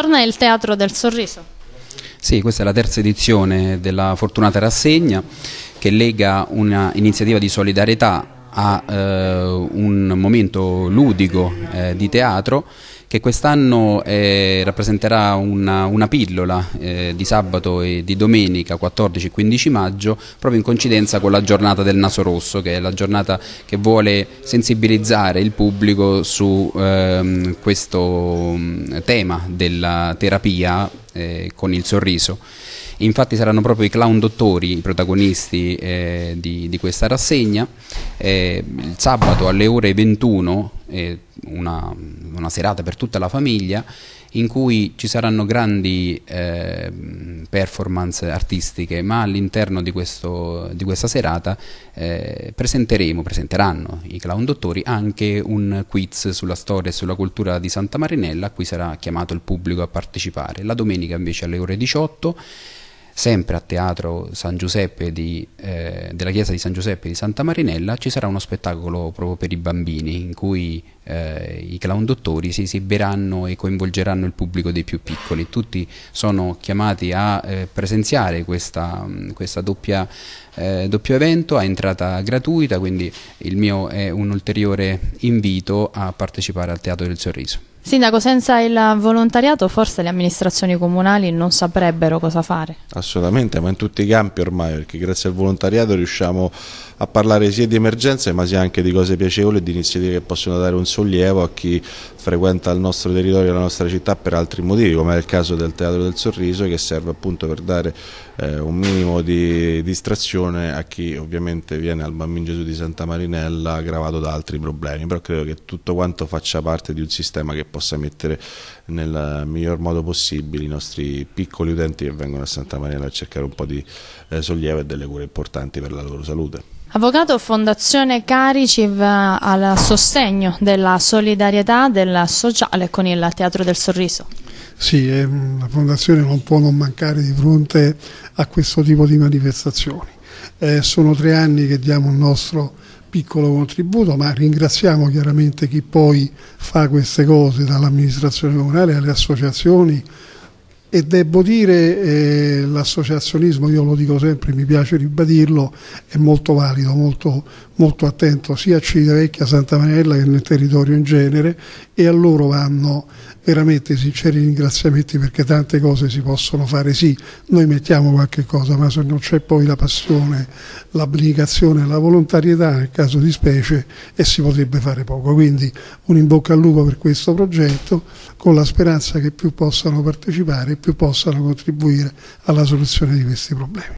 ritorna il Teatro del Sorriso. Sì, questa è la terza edizione della Fortunata Rassegna che lega un'iniziativa di solidarietà a eh, un momento ludico eh, di teatro che quest'anno eh, rappresenterà una, una pillola eh, di sabato e di domenica 14-15 maggio proprio in coincidenza con la giornata del naso rosso che è la giornata che vuole sensibilizzare il pubblico su ehm, questo mm, tema della terapia eh, con il sorriso infatti saranno proprio i clown dottori i protagonisti eh, di, di, questa rassegna. Eh, il sabato alle ore 21, eh, una, una, serata per tutta la famiglia, in cui ci saranno grandi ehm, performance artistiche, ma all'interno di, di, questa serata eh, presenteremo, presenteranno i clown dottori anche un quiz sulla storia e sulla cultura di Santa Marinella, a cui sarà chiamato il pubblico a partecipare. La domenica invece alle ore 18 sempre a Teatro di, eh, della Chiesa di San Giuseppe di Santa Marinella, ci sarà uno spettacolo proprio per i bambini in cui eh, i clown dottori si esibiranno e coinvolgeranno il pubblico dei più piccoli. Tutti sono chiamati a eh, presenziare questa, questa doppia, eh, doppio evento a entrata gratuita, quindi il mio è un ulteriore invito a partecipare al Teatro del Sorriso. Sindaco, senza il volontariato forse le amministrazioni comunali non saprebbero cosa fare. Assolutamente, ma in tutti i campi ormai, perché grazie al volontariato riusciamo a parlare sia di emergenze ma sia anche di cose piacevoli e di iniziative che possono dare un sollievo a chi frequenta il nostro territorio e la nostra città per altri motivi, come è il caso del Teatro del Sorriso che serve appunto per dare eh, un minimo di distrazione a chi ovviamente viene al Bambino Gesù di Santa Marinella aggravato da altri problemi, però credo che tutto quanto faccia parte di un sistema che possa mettere nel miglior modo possibile i nostri piccoli utenti che vengono a Santa Maria a cercare un po' di eh, sollievo e delle cure importanti per la loro salute. Avvocato Fondazione Carici va al sostegno della solidarietà del sociale con il Teatro del Sorriso. Sì, ehm, la Fondazione non può non mancare di fronte a questo tipo di manifestazioni eh, sono tre anni che diamo il nostro piccolo contributo, ma ringraziamo chiaramente chi poi fa queste cose, dall'amministrazione comunale alle associazioni, e devo dire eh, l'associazionismo, io lo dico sempre, mi piace ribadirlo, è molto valido, molto, molto attento sia a Civitavecchia, a Santa Marinella che nel territorio in genere e a loro vanno veramente sinceri ringraziamenti perché tante cose si possono fare, sì, noi mettiamo qualche cosa, ma se non c'è poi la passione, l'abnegazione, la volontarietà nel caso di specie e si potrebbe fare poco. Quindi un in bocca al lupo per questo progetto con la speranza che più possano partecipare più possano contribuire alla soluzione di questi problemi.